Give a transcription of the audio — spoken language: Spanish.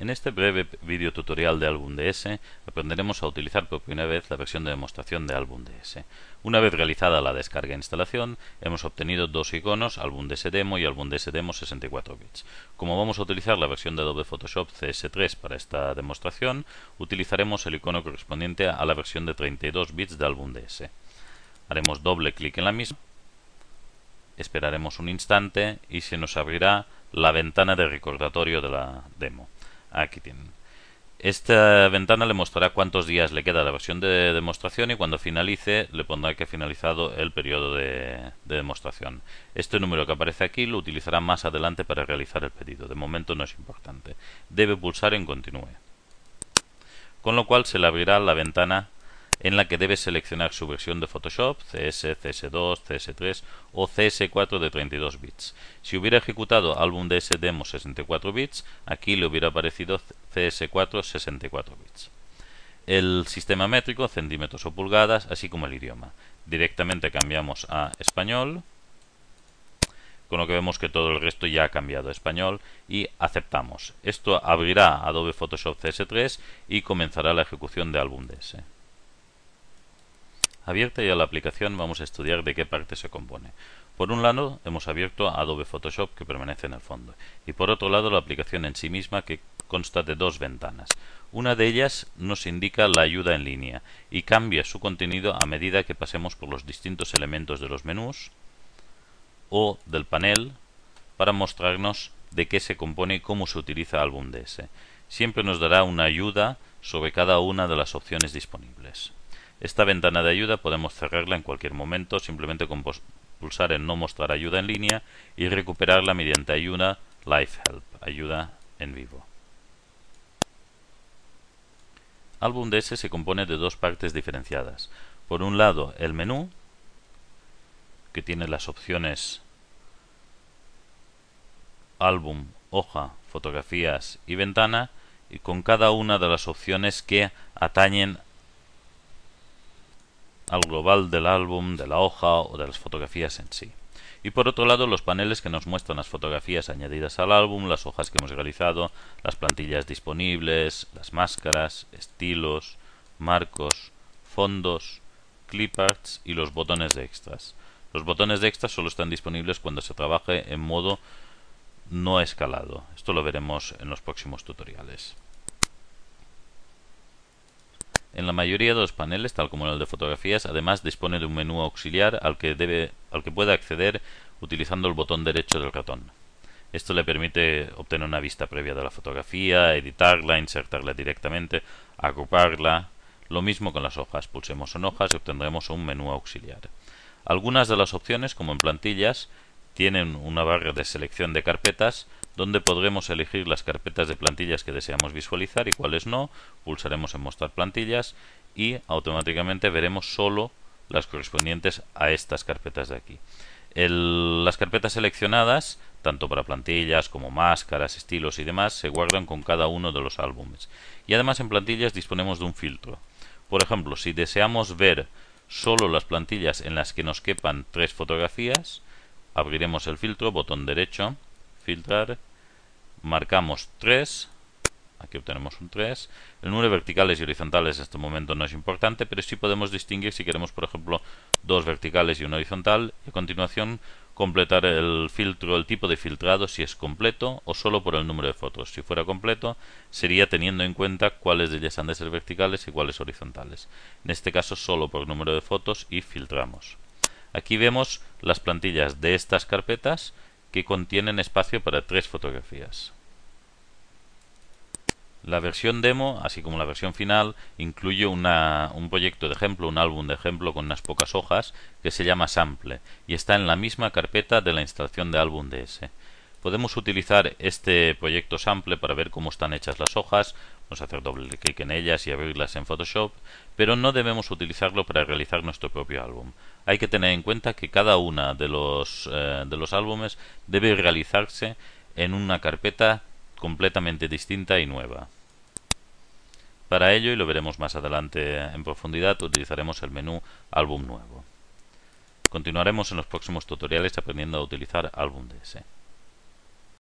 En este breve video tutorial de Album DS aprenderemos a utilizar por primera vez la versión de demostración de Album DS. Una vez realizada la descarga e instalación, hemos obtenido dos iconos, Album DS Demo y Album DS Demo 64 bits. Como vamos a utilizar la versión de Adobe Photoshop CS3 para esta demostración, utilizaremos el icono correspondiente a la versión de 32 bits de Album DS. Haremos doble clic en la misma, esperaremos un instante y se nos abrirá la ventana de recordatorio de la demo. Aquí tienen. Esta ventana le mostrará cuántos días le queda a la versión de demostración y cuando finalice le pondrá que ha finalizado el periodo de, de, demostración. Este número que aparece aquí lo utilizará más adelante para realizar el pedido. De momento no es importante. Debe pulsar en continúe. Con lo cual se le abrirá la ventana en la que debe seleccionar su versión de Photoshop, CS, CS2, CS3 o CS4 de 32 bits. Si hubiera ejecutado álbum DS demo 64 bits, aquí le hubiera aparecido CS4 64 bits. El sistema métrico, centímetros o pulgadas, así como el idioma. Directamente cambiamos a español, con lo que vemos que todo el resto ya ha cambiado a español y aceptamos. Esto abrirá Adobe Photoshop CS3 y comenzará la ejecución de álbum DS. Abierta ya la aplicación, vamos a estudiar de qué parte se compone. Por un lado, hemos abierto Adobe Photoshop, que permanece en el fondo, y por otro lado, la aplicación en sí misma, que consta de dos ventanas. Una de ellas nos indica la ayuda en línea, y cambia su contenido a medida que pasemos por los distintos elementos de los menús o del panel para mostrarnos de qué se compone y cómo se utiliza Album DS. Siempre nos dará una ayuda sobre cada una de las opciones disponibles. Esta ventana de ayuda podemos cerrarla en cualquier momento simplemente con pulsar en no mostrar ayuda en línea y recuperarla mediante ayuda Live Help, ayuda en vivo. Álbum DS se compone de dos partes diferenciadas. Por un lado, el menú, que tiene las opciones álbum, hoja, fotografías y ventana, y con cada una de las opciones que atañen al global del álbum, de la hoja o de las fotografías en sí. Y por otro lado, los paneles que nos muestran las fotografías añadidas al álbum, las hojas que hemos realizado, las plantillas disponibles, las máscaras, estilos, marcos, fondos, cliparts y los botones de extras. Los botones de extras solo están disponibles cuando se trabaje en modo no escalado. Esto lo veremos en los próximos tutoriales. En la mayoría de los paneles, tal como en el de fotografías, además dispone de un menú auxiliar al que, al que puede acceder utilizando el botón derecho del ratón. Esto le permite obtener una vista previa de la fotografía, editarla, insertarla directamente, agruparla. Lo mismo con las hojas. Pulsemos en hojas y obtendremos un menú auxiliar. Algunas de las opciones, como en plantillas, tienen una barra de selección de carpetas donde podremos elegir las carpetas de plantillas que deseamos visualizar y cuáles no. Pulsaremos en mostrar plantillas y automáticamente veremos solo las correspondientes a estas carpetas de aquí. las carpetas seleccionadas, tanto para plantillas como máscaras, estilos y demás, se guardan con cada uno de los álbumes. Y además en plantillas disponemos de un filtro. Por ejemplo, si deseamos ver solo las plantillas en las que nos quepan tres fotografías, abriremos el filtro, botón derecho, filtrar, marcamos 3, aquí obtenemos un 3, el número de verticales y horizontales en este momento no es importante, pero sí podemos distinguir si queremos, por ejemplo, dos verticales y una horizontal, y a continuación completar el filtro, el tipo de filtrado, si es completo o solo por el número de fotos. Si fuera completo, sería teniendo en cuenta cuáles de ellas han de ser verticales y cuáles horizontales. En este caso, solo por número de fotos y filtramos. Aquí vemos las plantillas de estas carpetas que contienen espacio para tres fotografías. La versión demo, así como la versión final, incluye un proyecto de ejemplo, un álbum de ejemplo con unas pocas hojas que se llama Sample y está en la misma carpeta de la instalación de álbum DS. Podemos utilizar este proyecto sample para ver cómo están hechas las hojas, vamos a hacer doble clic en ellas y abrirlas en Photoshop, pero no debemos utilizarlo para realizar nuestro propio álbum. Hay que tener en cuenta que cada una de los, eh, de los álbumes debe realizarse en una carpeta completamente distinta y nueva. Para ello, y lo veremos más adelante en profundidad, utilizaremos el menú Álbum Nuevo. Continuaremos en los próximos tutoriales aprendiendo a utilizar Álbum DS.